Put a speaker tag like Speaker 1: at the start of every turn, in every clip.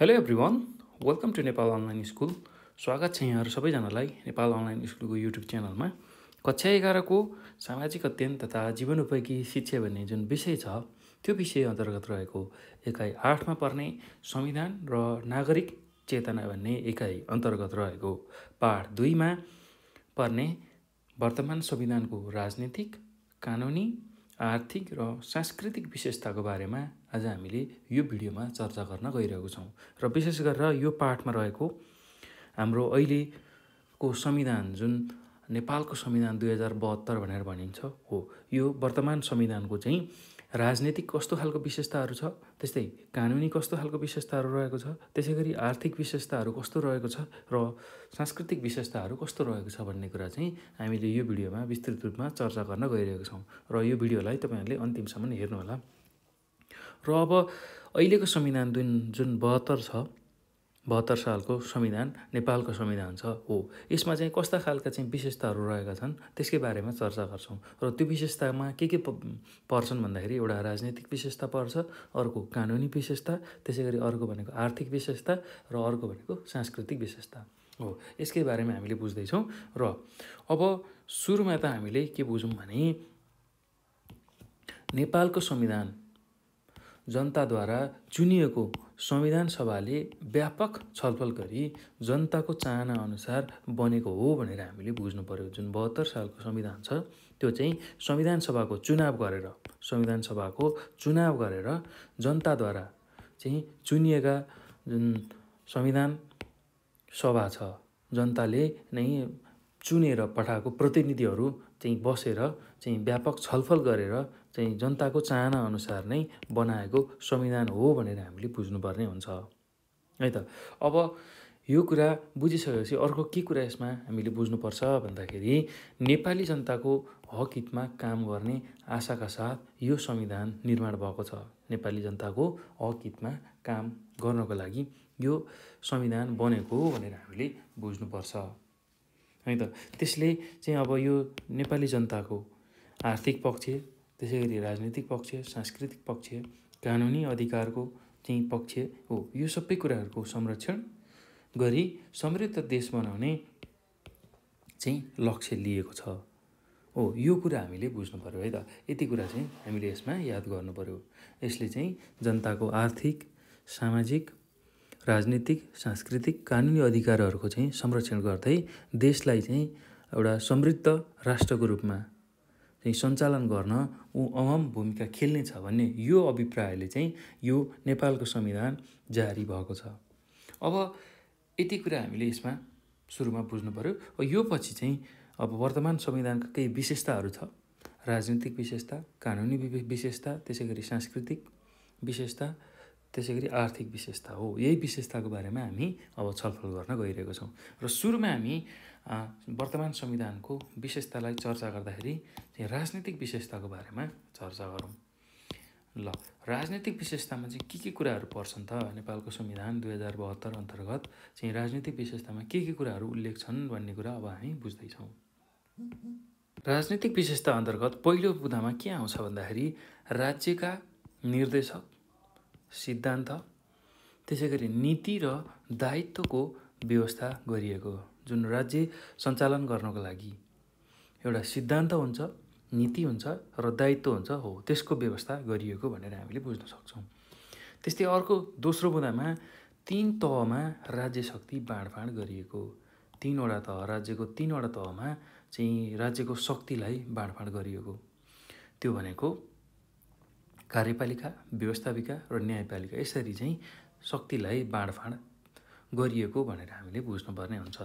Speaker 1: hello every welcome to Nepal online school स्वागत छ यहाँहरू सबैजनालाई नेपाल अनलाइन स्कुलको युट्युब च्यानलमा कक्षा एघारको सामाजिक अध्ययन तथा जीवन उपयोगी शिक्षा भन्ने जुन विषय छ त्यो विषय अन्तर्गत रहेको एकाइ आठमा पर्ने संविधान र नागरिक चेतना भन्ने एकाइ अन्तर्गत रहेको पाठ दुईमा पर्ने वर्तमान संविधानको राजनीतिक कानुनी आर्थिक र सांस्कृतिक विशेषताको बारेमा आज हामीले यो भिडियोमा चर्चा गर्न गइरहेको छौँ र विशेष गरेर यो पाठमा रहेको हाम्रो अहिलेको संविधान जुन नेपालको संविधान दुई हजार बहत्तर भनेर भनिन्छ हो यो वर्तमान संविधानको चाहिँ राजनीतिक कस्तो खालको विशेषताहरू छ त्यस्तै कानुनी कस्तो खालको विशेषताहरू रहेको छ त्यसै गरी आर्थिक विशेषताहरू कस्तो रहेको छ र सांस्कृतिक विशेषताहरू कस्तो रहेको छ भन्ने कुरा चाहिँ हामीले यो भिडियोमा विस्तृत रूपमा चर्चा गर्न गइरहेको छौँ र यो भिडियोलाई तपाईँहरूले अन्तिमसम्म हेर्नुहोला र अब अहिलेको संविधान जुन जुन बहत्तर छ बहत्तर सालको संविधान नेपालको संविधान छ हो यसमा चाहिँ कस्ता खालका चाहिँ विशेषताहरू रहेका छन् त्यसकै बारेमा चर्चा गर्छौँ र त्यो विशेषतामा के के पर्छन् भन्दाखेरि एउटा राजनीतिक विशेषता पर्छ अर्को कानुनी विशेषता त्यसै गरी अर्को भनेको आर्थिक विशेषता र अर्को भनेको सांस्कृतिक विशेषता हो यसकै बारेमा हामीले बुझ्दैछौँ र अब सुरुमा त हामीले के बुझौँ भने नेपालको संविधान जनताद्वारा चुनिएको संविधान सभाले व्यापक छलफल गरी जनताको चाहना अनुसार बनेको हो भनेर हामीले बुझ्नु पऱ्यो जुन बहत्तर सालको संविधान छ त्यो चाहिँ संविधान सभाको चुनाव गरेर संविधान सभाको चुनाव गरेर जनताद्वारा चाहिँ चुनिएका जुन संविधान सभा छ जनताले नै चुनेर पठाएको प्रतिनिधिहरू चाहिँ बसेर चाहिँ व्यापक छलफल गरेर चाहिँ जनताको चाहना अनुसार नै बनाएको संविधान हो भनेर हामीले बुझ्नुपर्ने हुन्छ है त अब यो कुरा बुझिसकेपछि अर्को के कुरा यसमा हामीले बुझ्नुपर्छ भन्दाखेरि नेपाली जनताको हक हितमा काम गर्ने आशाका साथ यो संविधान निर्माण भएको छ नेपाली जनताको हक हितमा काम गर्नको लागि यो संविधान बनेको हो भनेर हामीले बुझ्नुपर्छ है त त्यसले चाहिँ अब यो नेपाली जनताको आर्थिक पक्ष त्यसै गरी राजनीतिक पक्ष सांस्कृतिक पक्ष कानुनी अधिकारको चाहिँ पक्ष हो यो सबै कुराहरूको संरक्षण गरी समृद्ध देश बनाउने चाहिँ लक्ष्य लिएको छ हो यो कुरा हामीले बुझ्नु पऱ्यो है त यति कुरा चाहिँ हामीले यसमा याद गर्नु पऱ्यो यसले चाहिँ जनताको आर्थिक सामाजिक राजनीतिक सांस्कृतिक कानुनी अधिकारहरूको चाहिँ संरक्षण गर्दै देशलाई चाहिँ एउटा समृद्ध राष्ट्रको रूपमा चाहिँ सञ्चालन गर्न ऊ अहम भूमिका खेल्नेछ भन्ने यो अभिप्रायले चाहिँ यो नेपालको संविधान जारी भएको छ अब यति कुरा हामीले यसमा सुरुमा बुझ्नु पऱ्यो यो पछि चाहिँ अब वर्तमान संविधानका केही विशेषताहरू छ राजनीतिक विशेषता कानुनी विशेषता त्यसै गरी सांस्कृतिक विशेषता त्यसै गरी आर्थिक विशेषता हो यही विशेषताको बारेमा हामी अब छलफल गर्न गइरहेको छौँ र सुरुमा हामी वर्तमान संविधानको विशेषतालाई चर्चा गर्दाखेरि चाहिँ राजनीतिक विशेषताको बारेमा चर्चा गरौँ ल राजनीतिक विशेषतामा चाहिँ के के कुराहरू पर्छन् त नेपालको संविधान दुई हजार बहत्तर अन्तर्गत चाहिँ राजनीतिक विशेषतामा के के कुराहरू उल्लेख छन् भन्ने कुरा अब हामी बुझ्दैछौँ राजनीतिक विशेषता अन्तर्गत पहिलो बुधामा के आउँछ भन्दाखेरि राज्यका निर्देशक सिद्धान्त त्यसै गरी नीति र दायित्वको व्यवस्था गरिएको जुन राज्य सञ्चालन गर्नको लागि एउटा सिद्धान्त हुन्छ नीति हुन्छ र दायित्व हुन्छ हो त्यसको व्यवस्था गरिएको भनेर हामीले बुझ्न सक्छौँ त्यस्तै अर्को दोस्रो बुँदामा तिन तहमा राज्य शक्ति बाँडफाँड गरिएको तिनवटा तह राज्यको तिनवटा तहमा चाहिँ राज्यको शक्तिलाई बाँडफाँड गरिएको त्यो भनेको कार्यपालिका व्यवस्थापिका र न्यायपालिका यसरी चाहिँ शक्तिलाई बाँडफाँड गरिएको भनेर हामीले बुझ्नुपर्ने हुन्छ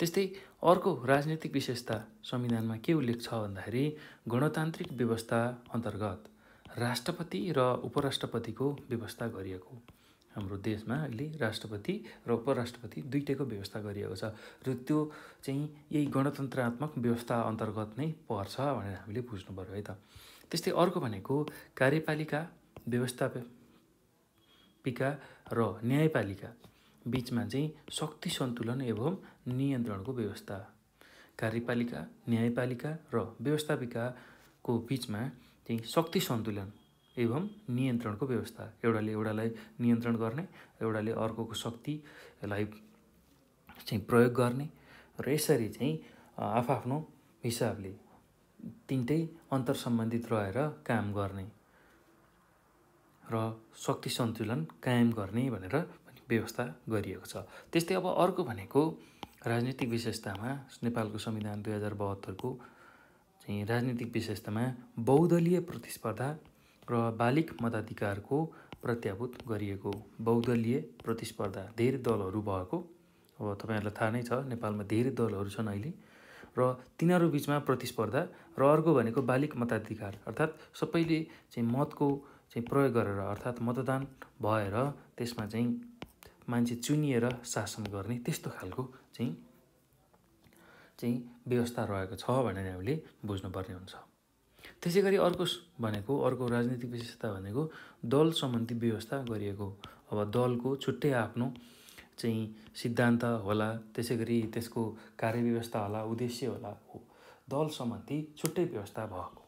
Speaker 1: त्यस्तै अर्को राजनीतिक विशेषता संविधानमा के उल्लेख छ भन्दाखेरि गणतान्त्रिक व्यवस्था अन्तर्गत राष्ट्रपति र उपराष्ट्रपतिको व्यवस्था गरिएको हाम्रो देशमा अहिले राष्ट्रपति र उपराष्ट्रपति दुइटैको व्यवस्था गरिएको छ र त्यो चाहिँ यही गणतन्त्रात्मक व्यवस्था अन्तर्गत नै पर्छ भनेर हामीले बुझ्नु पऱ्यो है त त्यस्तै अर्को भनेको कार्यपालिका व्यवस्थापिका र न्यायपालिका बिचमा चाहिँ शक्ति सन्तुलन एवं नियन्त्रणको व्यवस्था कार्यपालिका न्यायपालिका र व्यवस्थापिकाको बिचमा चाहिँ शक्ति सन्तुलन एवं नियन्त्रणको व्यवस्था एउटाले एउटालाई नियन्त्रण गर्ने एउटाले अर्कोको शक्तिलाई चाहिँ प्रयोग गर्ने र यसरी चाहिँ आफआफ्नो हिसाबले तिनटै अन्तरसम्बन्धित रहेर काम गर्ने र शक्ति सन्तुलन कायम गर्ने भनेर व्यवस्था गरिएको छ त्यस्तै अब अर्को भनेको राजनीतिक विशेषतामा नेपालको संविधान दुई हजार बहत्तरको चाहिँ राजनीतिक विशेषतामा बहुदलीय प्रतिस्पर्धा र बालिक मताधिकारको प्रत्याभूत गरिएको बहुदलीय प्रतिस्पर्धा धेरै दलहरू भएको अब तपाईँहरूलाई थाहा नै छ नेपालमा धेरै दलहरू छन् अहिले र तिनीहरू बिचमा प्रतिस्पर्धा र अर्को भनेको बालिक मताधिकार अर्थात् सबैले चाहिँ मतको चाहिँ प्रयोग गरेर अर्थात् मतदान भएर त्यसमा चाहिँ मान्छे चुनिएर शासन गर्ने त्यस्तो खालको चाहिँ चाहिँ व्यवस्था रहेको छ भनेर हामीले बुझ्नुपर्ने हुन्छ त्यसै गरी अर्को भनेको अर्को राजनीतिक विशेषता भनेको दल सम्बन्धी व्यवस्था गरिएको अब दलको छुट्टै आफ्नो चाहिँ सिद्धान्त होला त्यसै गरी त्यसको कार्यव्यवस्था होला उद्देश्य होला हो दल सम्बन्धी छुट्टै व्यवस्था भएको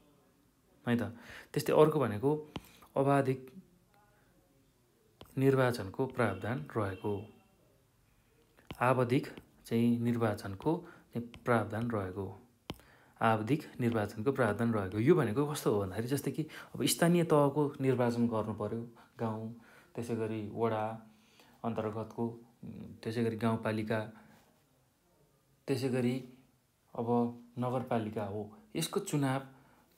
Speaker 1: है त त्यस्तै अर्को भनेको अबाधिक निर्वाचनको प्रावधान रहेको आवधिक चाहिँ निर्वाचनको प्रावधान रहेको आवधिक निर्वाचनको प्रावधान रहेको यो भनेको कस्तो हो भन्दाखेरि जस्तै कि अब स्थानीय तहको निर्वाचन गर्नु पऱ्यो गाउँ त्यसै गरी वडा अन्तर्गतको त्यसै गरी गाउँपालिका त्यसै गरी अब नगरपालिका हो यसको चुनाव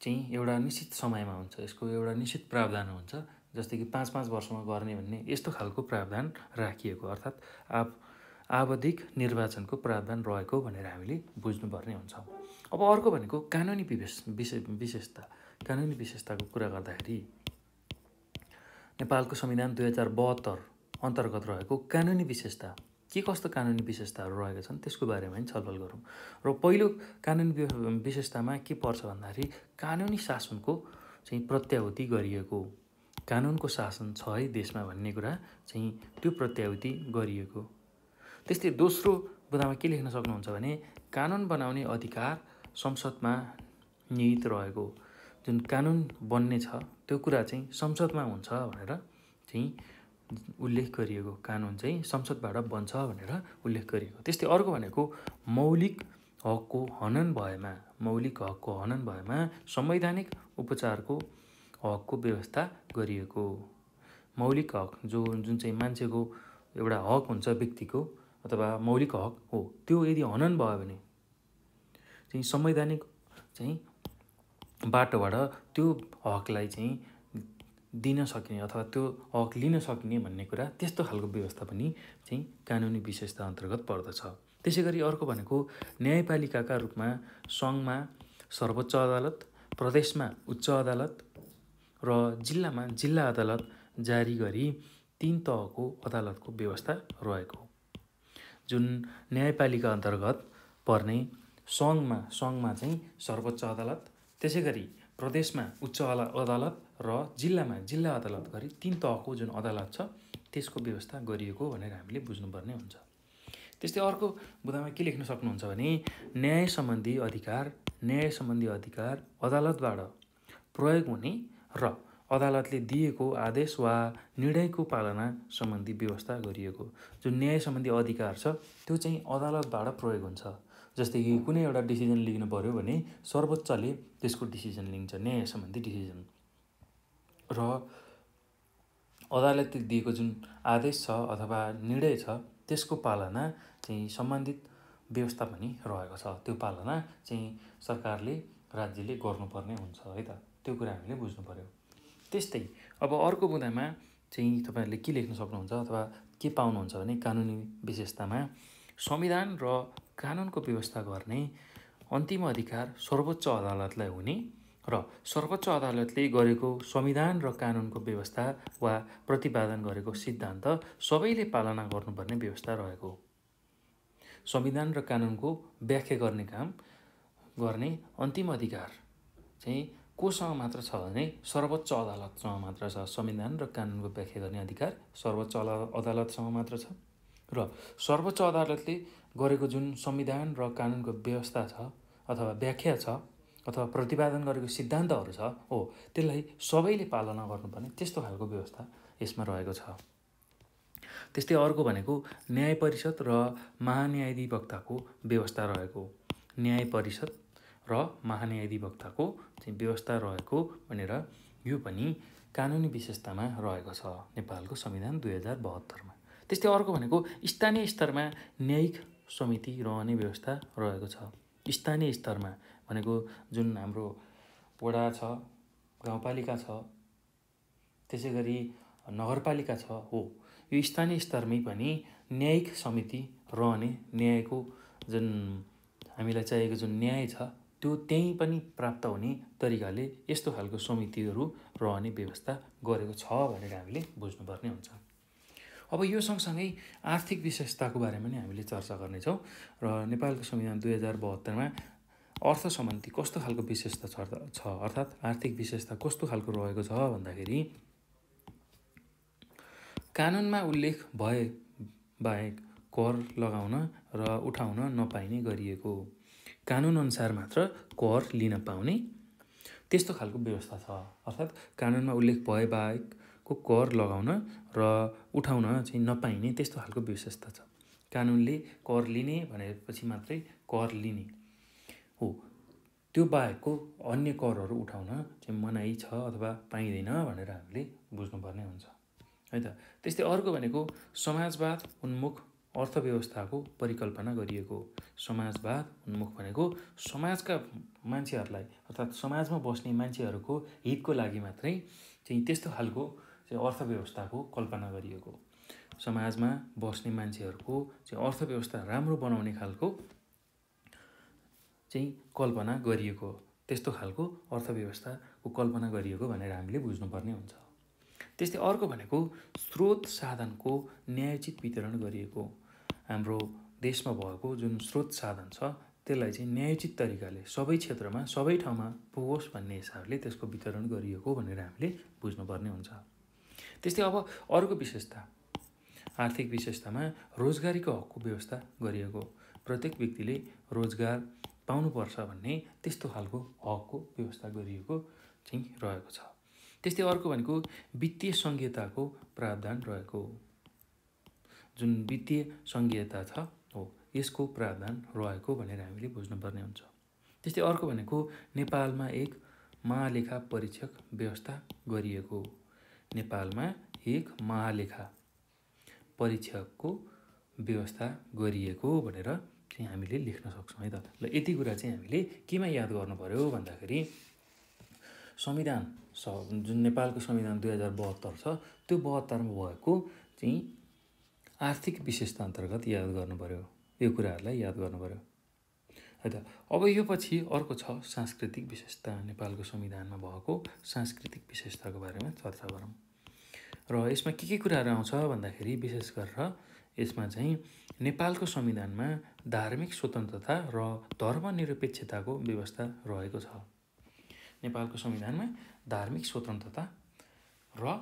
Speaker 1: चाहिँ एउटा निश्चित समयमा हुन्छ यसको एउटा निश्चित प्रावधान हुन्छ जस्तै कि पाँच पाँच वर्षमा गर्ने भन्ने यस्तो खालको प्रावधान राखिएको अर्थात् आप आवधिक निर्वाचनको प्रावधान रहेको भनेर हामीले बुझ्नुपर्ने हुन्छ अब अर्को भनेको कानुनी विशेष विशेष विशेषता कानुनी विशेषताको कुरा गर्दाखेरि नेपालको संविधान दुई हजार बहत्तर अन्तर्गत रहेको कानुनी विशेषता के कस्तो कानुनी विशेषताहरू रहेका छन् त्यसको बारेमा पनि छलफल गरौँ र पहिलो कानुनी विशेषतामा के पर्छ भन्दाखेरि कानुनी शासनको चाहिँ प्रत्याहुति गरिएको कानुनको शासन छ है देशमा भन्ने कुरा चाहिँ त्यो प्रत्याहुति गरिएको त्यस्तै दोस्रो बुदामा के लेख्न सक्नुहुन्छ भने कानुन बनाउने अधिकार संसदमा निहित रहेको जुन कानुन बन्ने छ त्यो कुरा चाहिँ संसदमा हुन्छ भनेर चाहिँ उल्लेख गरिएको कानुन चाहिँ संसदबाट बन्छ भनेर उल्लेख गरिएको त्यस्तै अर्को भनेको मौलिक हकको हनन भएमा मौलिक हकको हनन भएमा संवैधानिक उपचारको हकको व्यवस्था गरिएको मौलिक हक जो जुन चाहिँ मान्छेको एउटा हक हुन्छ व्यक्तिको अथवा मौलिक हक हो त्यो यदि हनन भयो भने चाहिँ संवैधानिक चाहिँ बाटोबाट त्यो हकलाई चाहिँ दिन सकिने अथवा त्यो हक लिन सकिने भन्ने कुरा त्यस्तो खालको व्यवस्था पनि चाहिँ कानुनी विशेषता अन्तर्गत पर्दछ त्यसै गरी अर्को भनेको न्यायपालिकाका रूपमा सङ्घमा सर्वोच्च अदालत प्रदेशमा उच्च अदालत र जिल्लामा जिल्ला अदालत जारी गरी तिन तहको अदालतको व्यवस्था रहेको जुन न्यायपालिका अन्तर्गत पर्ने सङ्घमा सङ्घमा चाहिँ सर्वोच्च अदालत त्यसै गरी प्रदेशमा उच्च अदालत र जिल्लामा जिल्ला अदालत गरी तिन तहको जुन अदालत छ त्यसको व्यवस्था गरिएको भनेर हामीले बुझ्नुपर्ने हुन्छ त्यस्तै अर्को बुदामा के लेख्न सक्नुहुन्छ भने न्याय सम्बन्धी अधिकार न्याय सम्बन्धी अधिकार अदालतबाट प्रयोग हुने र अदालतले दिएको आदेश वा निर्णयको पालना सम्बन्धी व्यवस्था गरिएको जुन न्याय सम्बन्धी अधिकार छ त्यो चाहिँ अदालतबाट प्रयोग हुन्छ जस्तै कि कुनै एउटा डिसिजन लिनु पऱ्यो भने सर्वोच्चले त्यसको डिसिजन लिन्छ न्याय सम्बन्धी डिसिजन र अदालतले दिएको जुन आदेश छ अथवा निर्णय छ त्यसको पालना चाहिँ सम्बन्धित व्यवस्था पनि रहेको छ त्यो पालना चाहिँ सरकारले राज्यले गर्नुपर्ने हुन्छ है त त्यो कुरा हामीले बुझ्नु पऱ्यो त्यस्तै अब अर्को बुँदामा चाहिँ तपाईँहरूले के लेख्न सक्नुहुन्छ अथवा के पाउनुहुन्छ भने कानुनी विशेषतामा संविधान र कानुनको व्यवस्था गर्ने अन्तिम अधिकार सर्वोच्च अदालतलाई हुने र सर्वोच्च अदालतले गरेको संविधान र कानुनको व्यवस्था वा प्रतिपादन गरेको सिद्धान्त सबैले पालना गर्नुपर्ने व्यवस्था रहेको संविधान र कानुनको व्याख्या गर्ने काम गर्ने अन्तिम अधिकार चाहिँ कोसँग मात्र छ भने सर्वोच्च अदालतसँग मात्र छ संविधान र कानुनको व्याख्या गर्ने अधिकार सर्वोच्च अदालतसँग मात्र छ र सर्वोच्च अदालतले गरेको जुन संविधान र कानुनको व्यवस्था छ अथवा व्याख्या छ अथवा प्रतिपादन गरेको सिद्धान्तहरू छ हो त्यसलाई सबैले पालना गर्नुपर्ने त्यस्तो खालको व्यवस्था यसमा रहेको छ त्यस्तै अर्को भनेको न्याय परिषद र महान्यायाधिवक्ताको व्यवस्था रहेको न्याय परिषद र महान्यायाधिवक्ताको चाहिँ व्यवस्था रहेको भनेर यो पनि कानुनी विशेषतामा रहेको छ नेपालको संविधान दुई हजार बहत्तरमा त्यस्तै अर्को भनेको स्थानीय स्तरमा न्यायिक समिति रहने व्यवस्था रहेको छ स्थानीय स्तरमा भनेको जुन हाम्रो वडा छ गाउँपालिका छ त्यसै गरी नगरपालिका छ हो यो स्थानीय स्तरमै पनि न्यायिक समिति रहने न्यायको जुन हामीलाई चाहिएको जुन न्याय छ त्यो त्यहीँ पनि प्राप्त हुने तरिकाले यस्तो खालको समितिहरू रहने व्यवस्था गरेको छ भनेर हामीले बुझ्नुपर्ने हुन्छ अब यो सँगसँगै आर्थिक विशेषताको बारेमा पनि हामीले चर्चा गर्नेछौँ र नेपालको संविधान दुई हजार बहत्तरमा अर्थ सम्बन्धी कस्तो खालको विशेषता छ छ अर्थात् आर्थिक विशेषता कस्तो खालको रहेको छ भन्दाखेरि कानुनमा उल्लेख भए बाहेक कर लगाउन र उठाउन नपाइने गरिएको कानुनअनुसार मात्र कर लिन पाउने त्यस्तो खालको व्यवस्था छ अर्थात् कानुनमा उल्लेख भए बाहेकको कर लगाउन र उठाउन चाहिँ नपाइने त्यस्तो खालको विशेषता छ कानुनले कर लिने भनेपछि मात्रै कर लिने हो त्यो बाहेकको अन्य करहरू उठाउन चाहिँ मनाइ छ अथवा पाइँदैन भनेर हामीले बुझ्नुपर्ने हुन्छ है त त्यस्तै अर्को भनेको समाजवाद उन्मुख अर्थव्यवस्थाको परिकल्पना गरिएको समाजवाद उन्मुख भनेको समाजका मान्छेहरूलाई अर्थात् समाजमा बस्ने मान्छेहरूको हितको लागि मात्रै चाहिँ त्यस्तो खालको चाहिँ अर्थव्यवस्थाको कल्पना गरिएको समाजमा बस्ने मान्छेहरूको चाहिँ अर्थव्यवस्था राम्रो बनाउने खालको चाहिँ कल्पना गरिएको त्यस्तो खालको अर्थव्यवस्थाको कल्पना गरिएको भनेर हामीले बुझ्नुपर्ने हुन्छ त्यस्तै अर्को भनेको स्रोत साधनको न्यायोचित वितरण गरिएको हाम्रो देशमा भएको जुन स्रोत साधन छ त्यसलाई चाहिँ न्यायोचित तरिकाले सबै क्षेत्रमा सबै ठाउँमा पुगोस् भन्ने हिसाबले त्यसको वितरण गरिएको भनेर हामीले बुझ्नुपर्ने हुन्छ त्यस्तै अब अर्को विशेषता आर्थिक विशेषतामा रोजगारीको हकको व्यवस्था गरिएको प्रत्येक व्यक्तिले रोजगार पाउनुपर्छ भन्ने त्यस्तो खालको हकको व्यवस्था गरिएको चाहिँ रहेको छ त्यस्तै अर्को भनेको वित्तीय सङ्घीयताको प्रावधान रहेको जुन वित्तीय सङ्घीयता छ हो यसको प्रावधान रहेको भनेर हामीले बुझ्नुपर्ने हुन्छ त्यस्तै अर्को भनेको नेपालमा एक महालेखा परीक्षक व्यवस्था गरिएको नेपालमा एक महालेखा परीक्षकको व्यवस्था गरिएको भनेर चाहिँ हामीले लेख्न सक्छौँ है त ल यति कुरा चाहिँ हामीले केमा याद गर्नु पऱ्यो भन्दाखेरि संविधान स जुन नेपालको संविधान दुई हजार बहत्तर छ त्यो बहत्तरमा भएको चाहिँ आर्थिक विशेषता अन्तर्गत याद गर्नु पऱ्यो यो कुराहरूलाई याद गर्नु पऱ्यो है त अब यो पछि अर्को छ सांस्कृतिक विशेषता नेपालको संविधानमा भएको सांस्कृतिक विशेषताको बारेमा चर्चा गरौँ र यसमा के के कुराहरू आउँछ भन्दाखेरि विशेष गरेर यसमा चाहिँ नेपालको संविधानमा धार्मिक स्वतन्त्रता र धर्मनिरपेक्षताको व्यवस्था रहेको छ नेपालको संविधानमा धार्मिक स्वतन्त्रता र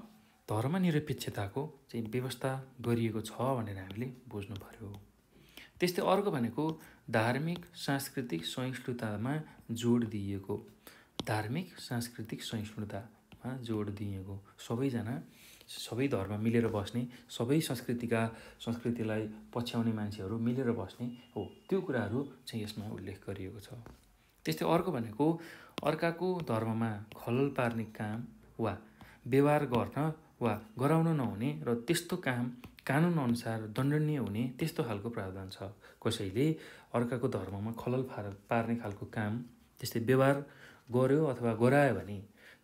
Speaker 1: धर्मनिरपेक्षताको चाहिँ व्यवस्था गरिएको छ भनेर हामीले बुझ्नु पऱ्यो त्यस्तै अर्को भनेको धार्मिक सांस्कृतिक सहिष्णुतामा जोड दिइएको धार्मिक सांस्कृतिक सहिष्णुतामा जोड दिइएको सबैजना सबै धर्म मिलेर बस्ने सबै संस्कृतिका संस्कृतिलाई पछ्याउने मान्छेहरू मिलेर बस्ने हो त्यो कुराहरू चाहिँ यसमा उल्लेख गरिएको छ त्यस्तै अर्को भनेको अर्काको धर्ममा खलल पार्ने काम वा व्यवहार गर्न वा गराउन नहुने र त्यस्तो काम अनुसार दण्डनीय हुने त्यस्तो खालको प्रावधान छ कसैले अर्काको धर्ममा खलल फार पार्ने खालको काम त्यस्तै व्यवहार गर्यो अथवा गरायो भने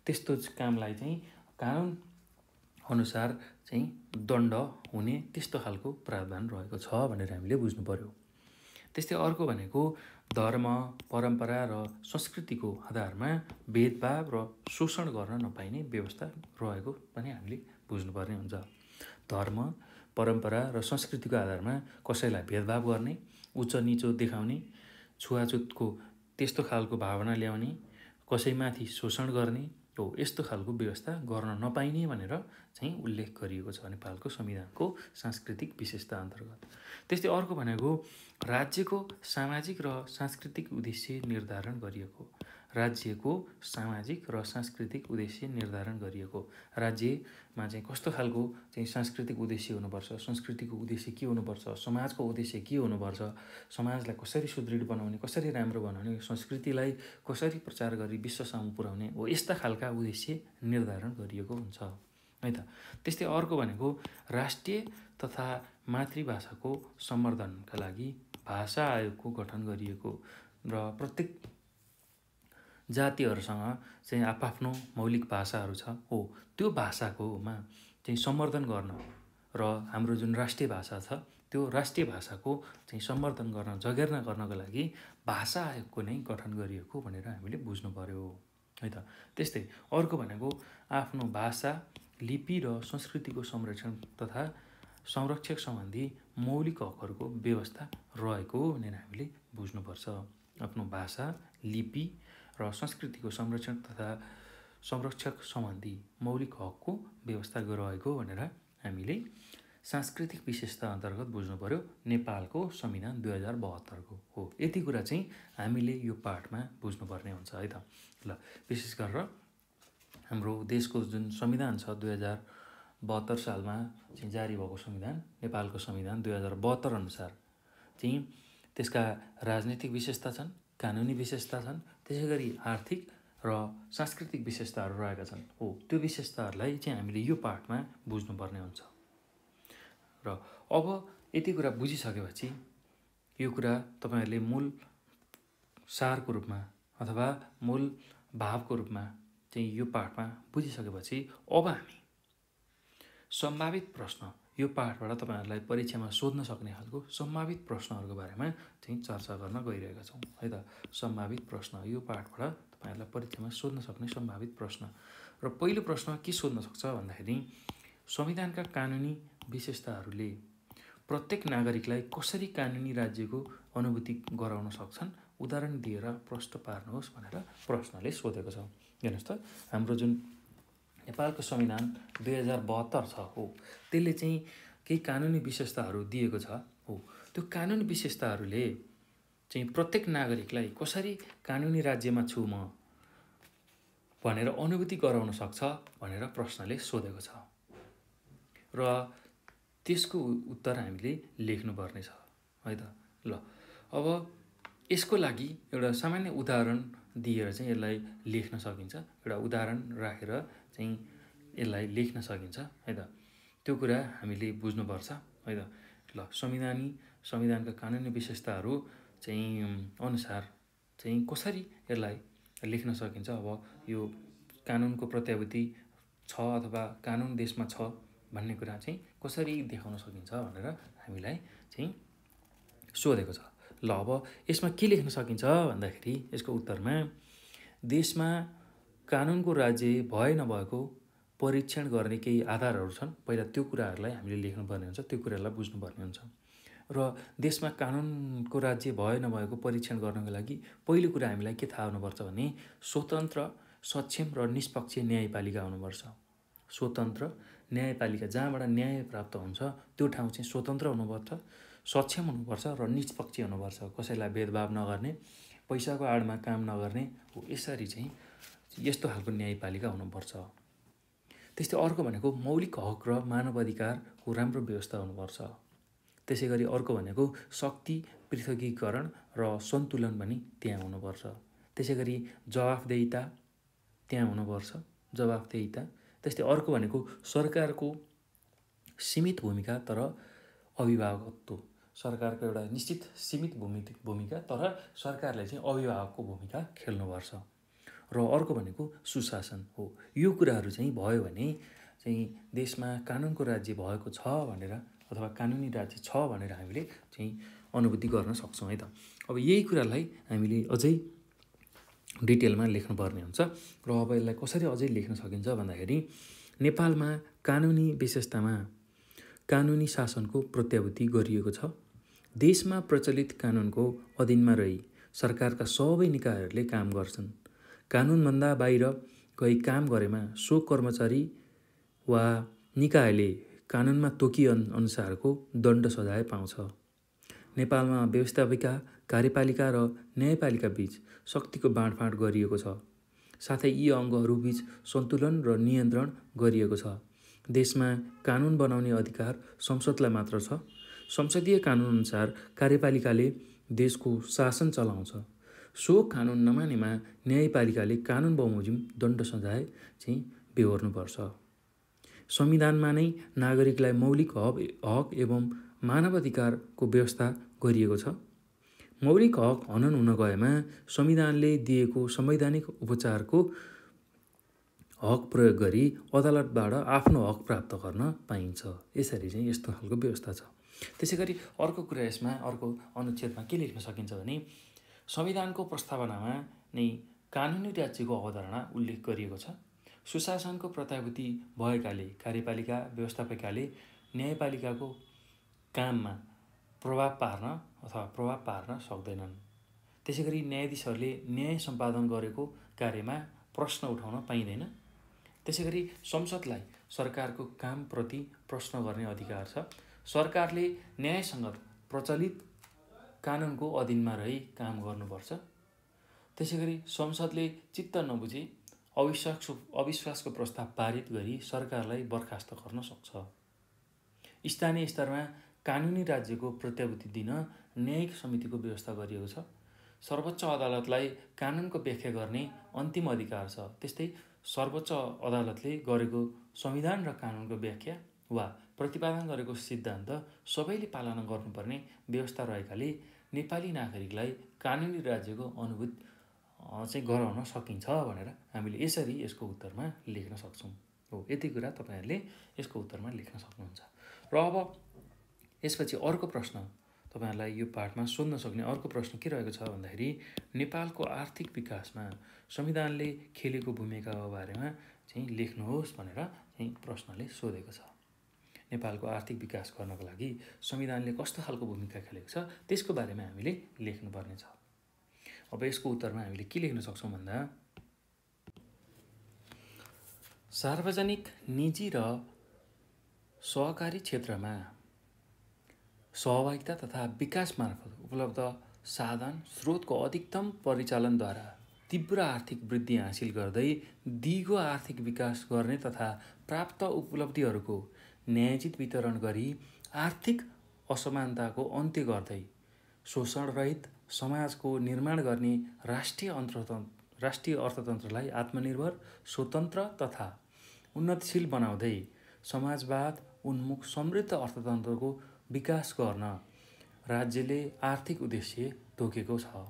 Speaker 1: त्यस्तो कामलाई चाहिँ कानुन अनुसार चाहिँ दण्ड हुने त्यस्तो खालको प्रावधान रहेको छ भनेर हामीले बुझ्नु पऱ्यो त्यस्तै अर्को भनेको धर्म परम्परा र संस्कृतिको आधारमा भेदभाव र शोषण गर्न नपाइने व्यवस्था रहेको पनि हामीले बुझ्नुपर्ने हुन्छ धर्म परम्परा र संस्कृतिको आधारमा कसैलाई भेदभाव गर्ने उच्च निचो देखाउने छुवाछुतको त्यस्तो खालको भावना ल्याउने कसैमाथि शोषण गर्ने हो यस्तो खालको व्यवस्था गर्न नपाइने भनेर चाहिँ उल्लेख गरिएको छ नेपालको संविधानको सांस्कृतिक विशेषता अन्तर्गत त्यस्तै अर्को भनेको राज्यको सामाजिक र सांस्कृतिक उद्देश्य निर्धारण गरिएको राज्यको सामाजिक र सांस्कृतिक उद्देश्य निर्धारण गरिएको राज्यमा चाहिँ कस्तो खालको चाहिँ सांस्कृतिक उद्देश्य हुनुपर्छ संस्कृतिको उद्देश्य के हुनुपर्छ समाजको उद्देश्य के हुनुपर्छ समाजलाई कसरी सुदृढ बनाउने कसरी राम्रो बनाउने संस्कृतिलाई कसरी प्रचार गरी विश्वसम्म पुर्याउने हो यस्ता खालका उद्देश्य निर्धारण गरिएको हुन्छ है त त्यस्तै अर्को भनेको राष्ट्रिय तथा मातृभाषाको सम्वर्धनका लागि भाषा आयोगको गठन गरिएको र प्रत्येक जातिहरूसँग चाहिँ आफ्नो मौलिक भाषाहरू छ हो त्यो भाषाकोमा चाहिँ सम्वर्धन गर्न र हाम्रो जुन राष्ट्रिय भाषा छ त्यो राष्ट्रिय भाषाको चाहिँ सम्वर्धन गर्न जगेर्ना गर्नको लागि भाषा आयोगको नै गठन गरिएको भनेर हामीले बुझ्नु पऱ्यो है त त्यस्तै अर्को भनेको आफ्नो भाषा लिपि र संस्कृतिको संरक्षण तथा संरक्षक सम्बन्धी मौलिक हकहरूको व्यवस्था रहेको भनेर हामीले बुझ्नुपर्छ आफ्नो भाषा लिपि र संस्कृतिको संरक्षण तथा संरक्षक सम्बन्धी मौलिक हकको व्यवस्था रहेको भनेर हामीले सांस्कृतिक विशेषता अन्तर्गत बुझ्नु पऱ्यो नेपालको संविधान दुई हजार बहत्तरको हो यति कुरा चाहिँ हामीले यो पाठमा बुझ्नुपर्ने हुन्छ है त ल विशेष गरेर हाम्रो देशको जुन संविधान छ दुई हजार बहत्तर सालमा चाहिँ जारी भएको संविधान नेपालको संविधान दुई हजार बहत्तर अनुसार चाहिँ त्यसका राजनीतिक विशेषता छन् कानुनी विशेषता छन् त्यसै गरी आर्थिक र सांस्कृतिक विशेषताहरू रहेका छन् हो त्यो विशेषताहरूलाई चाहिँ हामीले यो पाठमा बुझ्नुपर्ने हुन्छ र अब यति कुरा बुझिसकेपछि यो कुरा तपाईँहरूले मूल सारको रूपमा अथवा मूल भावको रूपमा चाहिँ यो पाठमा बुझिसकेपछि अब हामी सम्भावित प्रश्न यो पाठबाट तपाईँहरूलाई परीक्षामा सोध्न सक्ने खालको सम्भावित प्रश्नहरूको बारेमा चाहिँ चर्चा गर्न गइरहेका छौँ है त सम्भावित प्रश्न यो पाठबाट तपाईँहरूलाई परीक्षामा सोध्न सक्ने सम्भावित प्रश्न र पहिलो प्रश्न के सोध्न सक्छ भन्दाखेरि संविधानका कानुनी विशेषताहरूले प्रत्येक नागरिकलाई कसरी कानुनी राज्यको अनुभूति गराउन सक्छन् उदाहरण दिएर प्रश्न पार्नुहोस् भनेर प्रश्नले सोधेको छ हेर्नुहोस् त हाम्रो जुन नेपालको संविधान दुई हजार बहत्तर छ हो त्यसले चाहिँ केही कानुनी विशेषताहरू दिएको छ हो त्यो कानुनी विशेषताहरूले चाहिँ प्रत्येक नागरिकलाई कसरी कानुनी राज्यमा छु म भनेर अनुभूति गराउन सक्छ भनेर प्रश्नले सोधेको छ र त्यसको उत्तर हामीले लेख्नुपर्नेछ है त ल अब यसको लागि एउटा सामान्य उदाहरण दिएर चाहिँ यसलाई लेख्न सकिन्छ एउटा उदाहरण राखेर चाहिँ यसलाई लेख्न सकिन्छ है त त्यो कुरा हामीले बुझ्नुपर्छ है त ल संविधानी संविधानका कानुनी विशेषताहरू चाहिँ अनुसार चाहिँ कसरी यसलाई लेख्न सकिन्छ अब यो कानुनको प्रत्याभूति छ अथवा कानुन देशमा छ भन्ने कुरा चाहिँ कसरी देखाउन सकिन्छ भनेर हामीलाई चाहिँ सोधेको छ ल अब यसमा के लेख्न सकिन्छ भन्दाखेरि यसको उत्तरमा देशमा कानुनको राज्य भए नभएको परीक्षण गर्ने केही आधारहरू छन् पहिला त्यो कुराहरूलाई हामीले लेख्नुपर्ने हुन्छ त्यो कुराहरूलाई बुझ्नुपर्ने हुन्छ र देशमा कानुनको राज्य भए नभएको परीक्षण गर्नको लागि पहिलो कुरा हामीलाई के थाहा हुनुपर्छ भने स्वतन्त्र सक्षम र निष्पक्ष न्यायपालिका हुनुपर्छ स्वतन्त्र न्यायपालिका जहाँबाट न्याय प्राप्त हुन्छ त्यो ठाउँ चाहिँ स्वतन्त्र हुनुपर्छ सक्षम हुनुपर्छ र निष्पक्ष हुनुपर्छ कसैलाई भेदभाव नगर्ने पैसाको आडमा काम नगर्ने हो यसरी चाहिँ यस्तो खालको न्यायपालिका हुनुपर्छ त्यस्तै अर्को भनेको मौलिक हक र मानव मानवाधिकारको राम्रो व्यवस्था हुनुपर्छ त्यसै गरी अर्को भनेको शक्ति पृथकीकरण र सन्तुलन पनि त्यहाँ हुनुपर्छ त्यसै गरी जवाफदेहिता त्यहाँ हुनुपर्छ जवाफदेहिता त्यस्तै अर्को भनेको सरकारको सीमित भूमिका तर अभिभावकत्व सरकारको एउटा निश्चित सीमित भूमि भूमिका तर सरकारले चाहिँ अभिभावकको भूमिका खेल्नुपर्छ र अर्को भनेको सुशासन हो यो कुराहरू चाहिँ भयो भने चाहिँ देशमा कानुनको राज्य भएको छ भनेर अथवा कानुनी राज्य छ भनेर हामीले चाहिँ अनुभूति गर्न सक्छौँ है त अब यही कुरालाई हामीले अझै डिटेलमा लेख्नुपर्ने हुन्छ र अब यसलाई कसरी अझै लेख्न सकिन्छ भन्दाखेरि नेपालमा कानुनी विशेषतामा कानुनी शासनको प्रत्याभूति गरिएको छ देशमा प्रचलित कानुनको अधीनमा रही सरकारका सबै निकायहरूले काम गर्छन् कानुनभन्दा बाहिर गई काम गरेमा सो कर्मचारी वा निकायले कानुनमा तोकिए अनुसारको दण्ड सजाय पाउँछ नेपालमा व्यवस्थापिका कार्यपालिका र न्यायपालिका बीच शक्तिको बाँडफाँड गरिएको छ साथै यी अङ्गहरूबीच सन्तुलन र नियन्त्रण गरिएको छ देशमा कानुन बनाउने अधिकार संसदलाई मात्र छ संसदीय कानुनअनुसार कार्यपालिकाले देशको शासन चलाउँछ सो कानुन नमानेमा न्यायपालिकाले कानुन बमोजिम दण्ड सजाय चाहिँ बेहोर्नुपर्छ संविधानमा नै नागरिकलाई मौलिक हक हक एवं मानवाधिकारको व्यवस्था गरिएको छ मौलिक हक हनन हुन गएमा संविधानले दिएको संवैधानिक उपचारको हक प्रयोग गरी अदालतबाट आफ्नो हक प्राप्त गर्न पाइन्छ यसरी चाहिँ यस्तो खालको व्यवस्था छ त्यसै गरी अर्को कुरा यसमा अर्को अनुच्छेदमा के लेख्न सकिन्छ भने संविधानको प्रस्तावनामा नै कानुनी राज्यको अवधारणा उल्लेख गरिएको छ सुशासनको प्रत्याभूति भएकाले कार्यपालिका व्यवस्थापिकाले न्यायपालिकाको काममा प्रभाव पार्न अथवा प्रभाव पार्न सक्दैनन् त्यसै गरी न्यायाधीशहरूले न्याय सम्पादन गरेको कार्यमा प्रश्न उठाउन पाइँदैन त्यसै गरी संसदलाई सरकारको कामप्रति प्रश्न गर्ने अधिकार छ सरकारले न्यायसङ्गत प्रचलित कानुनको अधीनमा रही काम गर्नुपर्छ त्यसै गरी संसदले चित्त नबुझे अविश्वास अविश्वासको प्रस्ताव पारित गरी सरकारलाई बर्खास्त गर्न सक्छ स्थानीय स्तरमा कानुनी राज्यको प्रत्याभूति दिन न्यायिक समितिको व्यवस्था गरिएको छ सर्वोच्च अदालतलाई कानुनको व्याख्या गर्ने अन्तिम अधिकार छ त्यस्तै सर्वोच्च अदालतले गरेको संविधान र कानुनको व्याख्या वा प्रतिपादन गरेको सिद्धान्त सबैले पालना गर्नुपर्ने व्यवस्था रहेकाले नेपाली नागरिकलाई कानुनी राज्यको अनुभूत चाहिँ गराउन सकिन्छ भनेर हामीले यसरी यसको उत्तरमा लेख्न सक्छौँ हो यति कुरा तपाईँहरूले यसको उत्तरमा लेख्न सक्नुहुन्छ र अब यसपछि अर्को प्रश्न तपाईँहरूलाई यो पाठमा सोध्न सक्ने अर्को प्रश्न के रहेको छ भन्दाखेरि नेपालको आर्थिक विकासमा संविधानले खेलेको भूमिकाको बारेमा चाहिँ लेख्नुहोस् भनेर चाहिँ प्रश्नले सोधेको छ नेपालको आर्थिक विकास गर्नको लागि संविधानले कस्तो खालको भूमिका खेलेको छ त्यसको बारेमा हामीले लेख्नुपर्नेछ अब यसको उत्तरमा हामीले के लेख्न सक्छौँ भन्दा सार्वजनिक निजी र सहकारी क्षेत्रमा सहभागिता तथा विकास मार्फत उपलब्ध साधन स्रोतको अधिकतम परिचालनद्वारा तीव्र आर्थिक वृद्धि हासिल गर्दै दिगो आर्थिक विकास गर्ने तथा प्राप्त उपलब्धिहरूको न्यायचित वितरण गरी आर्थिक असमानताको अन्त्य गर्दै शोषणरहित समाजको निर्माण गर्ने राष्ट्रिय अर्थतन्त्र राष्ट्रिय अर्थतन्त्रलाई आत्मनिर्भर स्वतन्त्र तथा उन्नतशील बनाउँदै समाजवाद उन्मुख समृद्ध अर्थतन्त्रको विकास गर्न राज्यले आर्थिक उद्देश्य तोकेको छ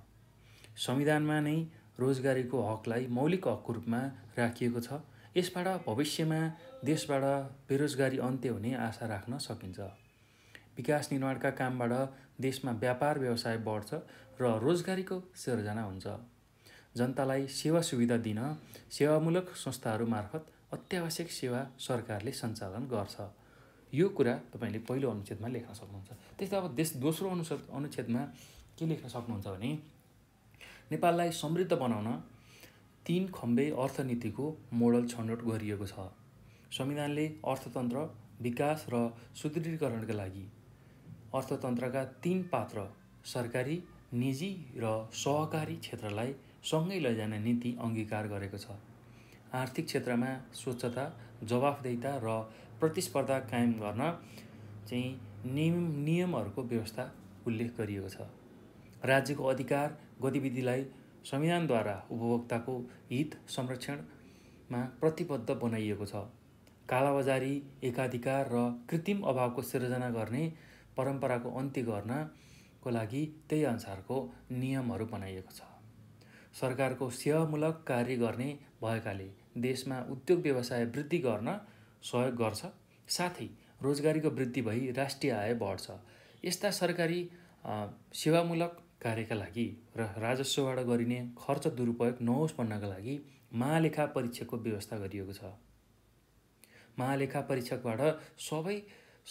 Speaker 1: संविधानमा नै रोजगारीको हकलाई मौलिक हकको रूपमा राखिएको छ यसबाट भविष्यमा देशबाट बेरोजगारी अन्त्य हुने आशा राख्न सकिन्छ विकास निर्माणका कामबाट देशमा व्यापार व्यवसाय बढ्छ र रोजगारीको सिर्जना हुन्छ जनतालाई सेवा सुविधा दिन सेवामूलक संस्थाहरू मार्फत अत्यावश्यक सेवा सरकारले सञ्चालन गर्छ यो कुरा तपाईँले पहिलो अनुच्छेदमा लेख्न सक्नुहुन्छ त्यस्तै अब देश दोस्रो अनुच्छेद अनुच्छेदमा के लेख्न सक्नुहुन्छ भने नेपाललाई समृद्ध बनाउन तिन खम्बे अर्थनीतिको मोडल छनौट गरिएको छ संविधानले अर्थतन्त्र विकास र सुदृढीकरणका लागि अर्थतन्त्रका तिन पात्र सरकारी निजी र सहकारी क्षेत्रलाई सँगै लैजाने नीति अङ्गीकार गरेको छ आर्थिक क्षेत्रमा स्वच्छता जवाफदेहिता र प्रतिस्पर्धा कायम गर्न चाहिँ नियम नियमहरूको व्यवस्था उल्लेख गरिएको छ राज्यको अधिकार गतिविधिलाई संविधानद्वारा उपभोक्ताको हित संरक्षणमा प्रतिबद्ध बनाइएको छ कालाबजारी एकाधिकार र कृत्रिम अभावको सिर्जना गर्ने परम्पराको अन्त्य गर्नको लागि त्यही अनुसारको नियमहरू बनाइएको छ सरकारको सेवामूलक कार्य गर्ने भएकाले देशमा उद्योग व्यवसाय वृद्धि गर्न सहयोग गर्छ साथै रोजगारीको वृद्धि भई राष्ट्रिय आय बढ्छ यस्ता सरकारी सेवामूलक कार्यका लागि र राजस्वबाट गरिने खर्च दुरुपयोग नहोस् भन्नका लागि महालेखा परीक्षकको व्यवस्था गरिएको छ महालेखा परीक्षकबाट सबै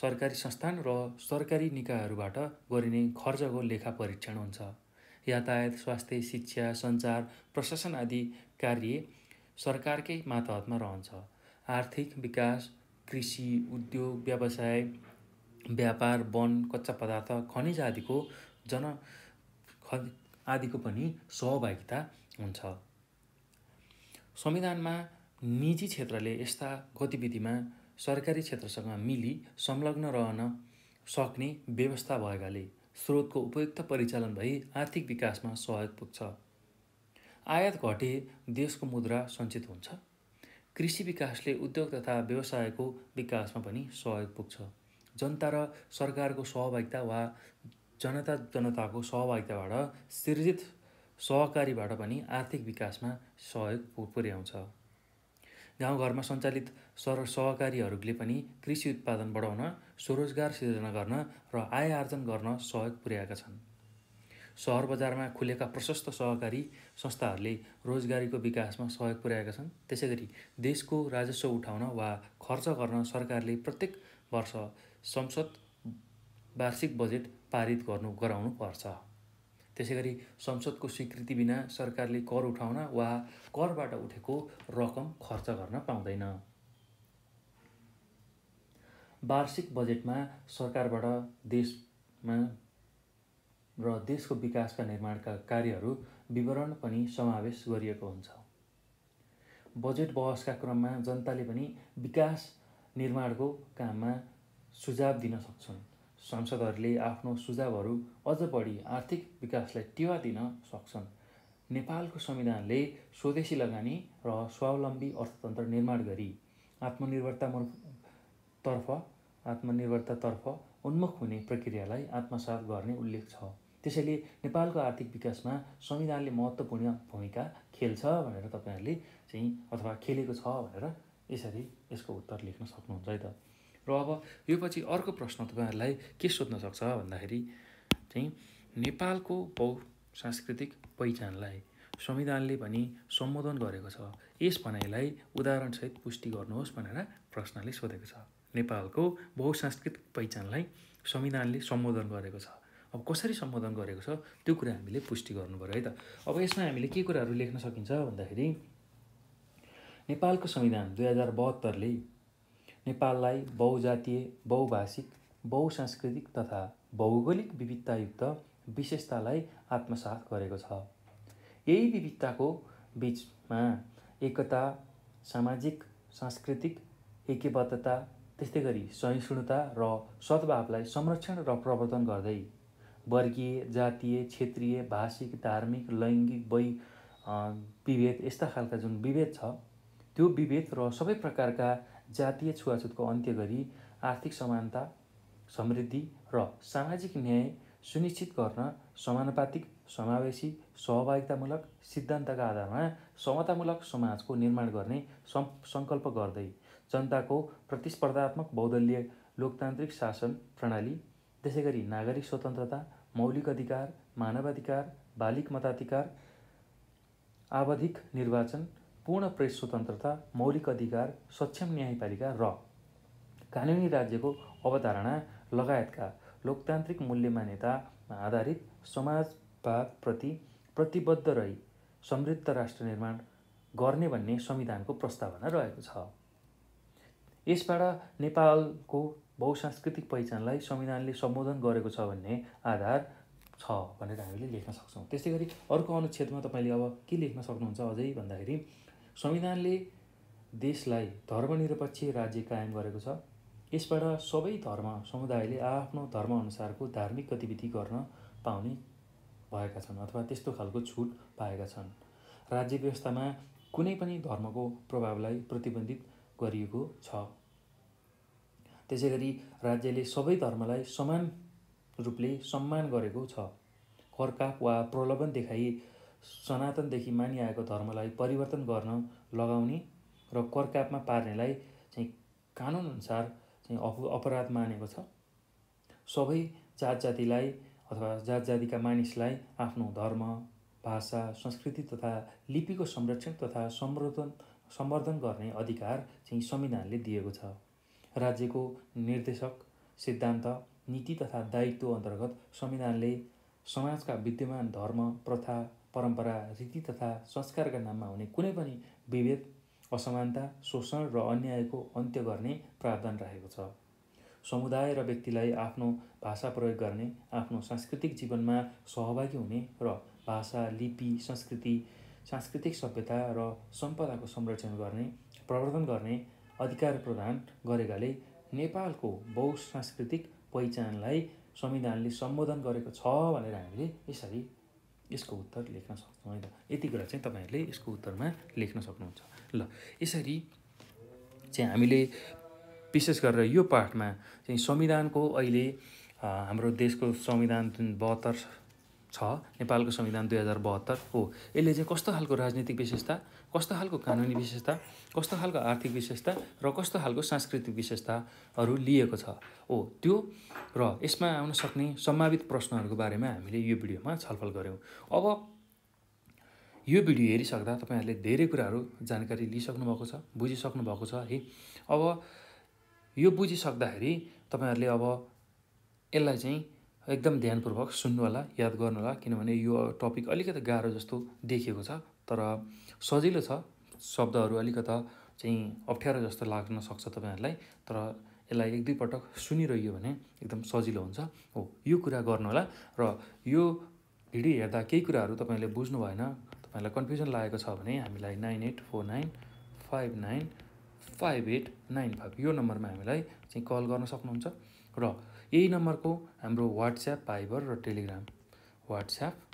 Speaker 1: सरकारी संस्थान र सरकारी निकायहरूबाट गरिने खर्चको लेखा परीक्षण हुन्छ यातायात स्वास्थ्य शिक्षा सञ्चार प्रशासन आदि कार्य सरकारकै मातहतमा रहन्छ आर्थिक विकास कृषि उद्योग व्यवसाय व्यापार वन कच्चा पदार्थ खनिज आदिको जन आदिको पनि सहभागिता हुन्छ संविधानमा निजी क्षेत्रले यस्ता गतिविधिमा सरकारी क्षेत्रसँग मिली संलग्न रहन सक्ने व्यवस्था भएकाले स्रोतको उपयुक्त परिचालन भई आर्थिक विकासमा सहयोग पुग्छ आयात घटे देशको मुद्रा सञ्चित हुन्छ कृषि विकासले उद्योग तथा व्यवसायको विकासमा पनि सहयोग पुग्छ जनता र सरकारको सहभागिता वा जनता जनताको सहभागिताबाट सिर्जित सहकारीबाट पनि आर्थिक विकासमा सहयोग पुर्याउँछ गाउँघरमा सञ्चालित सर सहकारीहरूले पनि कृषि उत्पादन बढाउन स्वरोजगार सिर्जना गर्न र आय आर्जन गर्न सहयोग पुर्याएका छन् सहर बजारमा खुलेका प्रशस्त सहकारी संस्थाहरूले रोजगारीको विकासमा सहयोग पुर्याएका छन् त्यसै गरी देशको राजस्व उठाउन वा खर्च गर्न सरकारले प्रत्येक वर्ष संसद वार्षिक बजेट पारित गर्नु गराउनुपर्छ त्यसै गरी संसदको स्वीकृति बिना सरकारले कर उठाउन वा करबाट उठेको रकम खर्च गर्न पाउँदैन वार्षिक बजेटमा सरकारबाट देशमा र देशको विकासका निर्माणका कार्यहरू विवरण पनि समावेश गरिएको हुन्छ बजेट बहसका क्रममा जनताले पनि विकास निर्माणको काममा सुझाव दिन सक्छन् सांसदहरूले आफ्नो सुझावहरू अझ बढी आर्थिक विकासलाई टेवा दिन सक्छन् नेपालको संविधानले स्वदेशी लगानी र स्वावलम्बी अर्थतन्त्र निर्माण गरी आत्मनिर्भरता आत्मनिर्भरतातर्फ उन्मुख हुने प्रक्रियालाई आत्मसात गर्ने उल्लेख छ त्यसैले नेपालको आर्थिक विकासमा संविधानले महत्त्वपूर्ण भूमिका खेल्छ भनेर तपाईँहरूले चाहिँ अथवा खेलेको छ भनेर यसरी यसको उत्तर लेख्न सक्नुहुन्छ है त र अब यो पछि अर्को प्रश्न तपाईँहरूलाई के सोध्न सक्छ भन्दाखेरि चाहिँ नेपालको बहु सांस्कृतिक पहिचानलाई संविधानले पनि सम्बोधन गरेको छ यस भनाइलाई उदाहरणसहित पुष्टि गर्नुहोस् भनेर प्रश्नले सोधेको छ नेपालको बहुसांस्कृतिक पहिचानलाई संविधानले सम्बोधन गरेको छ अब कसरी सम्बोधन गरेको छ त्यो कुरा हामीले पुष्टि गर्नुपऱ्यो है त अब यसमा हामीले के कुराहरू लेख्न सकिन्छ भन्दाखेरि नेपालको संविधान दुई हजार बहत्तरले नेपाललाई बहुजातीय बहुभाषिक बहुसांस्कृतिक तथा भौगोलिक विविधतायुक्त विशेषतालाई आत्मसात गरेको छ यही विविधताको बिचमा एकता सामाजिक सांस्कृतिक एकीबद्धता त्यस्तै गरी सहिष्णुता र सद्भावलाई संरक्षण र प्रवर्धन गर्दै वर्गीय जातीय क्षेत्रीय भाषिक धार्मिक लैङ्गिक वै विभेद यस्ता खालका जुन विभेद छ त्यो विभेद र सबै प्रकारका जातीय छुवाछुतको अन्त्य गरी आर्थिक समानता समृद्धि र सामाजिक न्याय सुनिश्चित गर्न समानुपातिक समावेशी सहभागितामूलक सिद्धान्तका आधारमा समतामूलक समाजको निर्माण गर्ने सङ्कल्प गर्दै जनताको प्रतिस्पर्धात्मक बौद्धल्य लोकतान्त्रिक शासन प्रणाली त्यसै गरी नागरिक स्वतन्त्रता मौलिक अधिकार मानवाधिकार बालिक मताधिकार आवधिक निर्वाचन पूर्ण प्रेस स्वतन्त्रता मौलिक अधिकार सक्षम न्यायपालिका र कानुनी राज्यको अवधारणा लगायतका लोकतान्त्रिक मूल्य मान्यता आधारित समाजवादप्रति प्रतिबद्ध रही समृद्ध राष्ट्र निर्माण गर्ने भन्ने संविधानको प्रस्तावना रहेको छ यसबाट नेपालको बहुसांस्कृतिक पहिचानलाई संविधानले सम्बोधन गरेको छ भन्ने आधार छ भनेर हामीले लेख्न सक्छौँ त्यसै गरी अर्को अनुच्छेदमा तपाईँले अब के लेख्न सक्नुहुन्छ अझै भन्दाखेरि संविधानले देशलाई धर्मनिरपेक्ष राज्य कायम गरेको छ यसबाट सबै धर्म समुदायले आआफ्नो धर्मअनुसारको धार्मिक गतिविधि गर्न पाउने भएका छन् अथवा त्यस्तो खालको छुट पाएका छन् राज्य व्यवस्थामा कुनै पनि धर्मको प्रभावलाई प्रतिबन्धित गरिएको छ त्यसै गरी राज्यले सबै धर्मलाई समान रूपले सम्मान गरेको छ कर्काप वा प्रलोभन देखाई सनातनदेखि मानिआएको धर्मलाई परिवर्तन गर्न लगाउने र कर्कापमा पार्नेलाई चाहिँ कानुनअनुसार चाहिँ अप अपराध मानेको छ सबै जात जातिलाई अथवा जात जातिका मानिसलाई आफ्नो धर्म भाषा संस्कृति तथा लिपिको संरक्षण तथा संवर्धन सम्वर्धन गर्ने अधिकार चाहिँ संविधानले दिएको छ राज्यको निर्देशक सिद्धान्त नीति तथा दायित्व अन्तर्गत संविधानले समाजका विद्यमान धर्म प्रथा परम्परा रीति तथा संस्कारका नाममा हुने कुनै पनि विभेद असमानता शोषण र अन्यायको अन्त्य गर्ने प्रावधान राखेको छ समुदाय र व्यक्तिलाई आफ्नो भाषा प्रयोग गर्ने आफ्नो सांस्कृतिक जीवनमा सहभागी हुने र भाषा लिपि संस्कृति सांस्कृतिक सभ्यता र सम्पदाको संरक्षण गर्ने प्रवर्धन गर्ने अधिकार प्रदान गरेकाले नेपालको बहुसांस्कृतिक पहिचानलाई संविधानले सम्बोधन गरेको छ भनेर हामीले यसरी यसको उत्तर लेख्न सक्छौँ है त यति कुरा चाहिँ तपाईँहरूले यसको उत्तरमा लेख्न सक्नुहुन्छ ल यसरी चाहिँ हामीले विशेष गरेर यो पाठमा चाहिँ संविधानको अहिले हाम्रो देशको संविधान जुन बहत्तर छ नेपालको संविधान दुई हजार बहत्तर हो यसले चाहिँ कस्तो खालको राजनीतिक विशेषता कस्तो खालको कानुनी विशेषता कस्तो खालको आर्थिक विशेषता र कस्तो खालको सांस्कृतिक विशेषताहरू लिएको छ हो त्यो र यसमा आउन सक्ने सम्भावित प्रश्नहरूको बारेमा हामीले यो भिडियोमा छलफल गऱ्यौँ अब यो भिडियो हेरिसक्दा तपाईँहरूले धेरै कुराहरू जानकारी लिइसक्नु भएको छ बुझिसक्नु भएको छ है अब यो बुझिसक्दाखेरि तपाईँहरूले अब यसलाई चाहिँ एकदम ध्यानपूर्वक सुन्नुहोला याद गर्नुहोला किनभने यो टपिक अलिकति गाह्रो जस्तो देखिएको छ तर सजिलो छ शब्दहरू अलिकता चाहिँ अप्ठ्यारो जस्तो लाग्न सक्छ तपाईँहरूलाई तर यसलाई एक दुईपटक सुनिरह्यो भने एकदम सजिलो हुन्छ हो यो कुरा गर्नु होला र यो भिडियो हेर्दा केही कुराहरू तपाईँले बुझ्नु भएन तपाईँलाई कन्फ्युजन लागेको छ भने हामीलाई nine eight four nine five nine five eight nine five यो नम्बरमा हामीलाई चाहिँ कल गर्न सक्नुहुन्छ र यही नम्बरको हाम्रो वाट्सएप फाइबर र टेलिग्राम वाट्सएप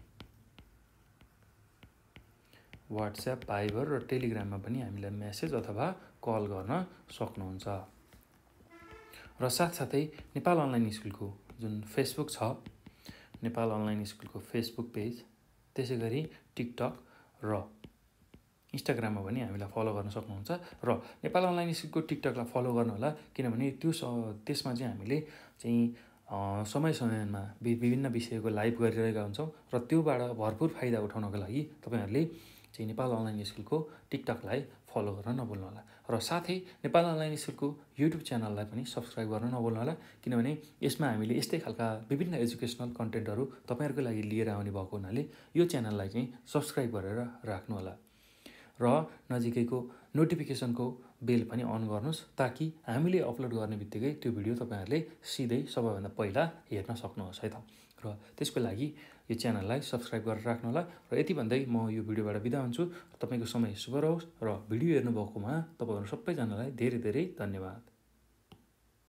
Speaker 1: वाट्सएप भाइबर र टेलिग्राममा पनि हामीलाई म्यासेज अथवा कल गर्न सक्नुहुन्छ र साथसाथै नेपाल अनलाइन स्कुलको जुन फेसबुक छ नेपाल अनलाइन स्कुलको फेसबुक पेज त्यसै गरी टिकटक र इन्स्टाग्राममा पनि हामीलाई फलो गर्न सक्नुहुन्छ र नेपाल अनलाइन स्कुलको टिकटकलाई फलो गर्नुहोला किनभने त्यो त्यसमा चाहिँ हामीले चाहिँ समय समयमा विभिन्न विषयको लाइभ गरिरहेका हुन्छौँ र त्योबाट भरपुर फाइदा उठाउनको लागि तपाईँहरूले चाहिँ नेपाल अनलाइन स्कुलको टिकटकलाई फलो गर्न होला र साथै नेपाल अनलाइन स्कुलको युट्युब च्यानललाई पनि सब्सक्राइब गर्न होला किनभने यसमा हामीले यस्तै खालका विभिन्न एजुकेसनल कन्टेन्टहरू तपाईँहरूको लागि लिएर आउने भएको हुनाले यो च्यानललाई चाहिँ सब्सक्राइब गरेर राख्नु होला र नजिकैको नोटिफिकेसनको बेल पनि अन गर्नुहोस् ताकि हामीले अपलोड गर्ने बित्तिकै त्यो भिडियो तपाईँहरूले सिधै सबैभन्दा पहिला हेर्न सक्नुहोस् है त र त्यसको लागि यो च्यानललाई सब्सक्राइब गरेर होला र यति भन्दै म यो भिडियोबाट बिदा हुन्छु तपाईँको समय शुभ रहोस् र भिडियो हेर्नुभएकोमा तपाईँहरू सबैजनालाई धेरै धेरै धन्यवाद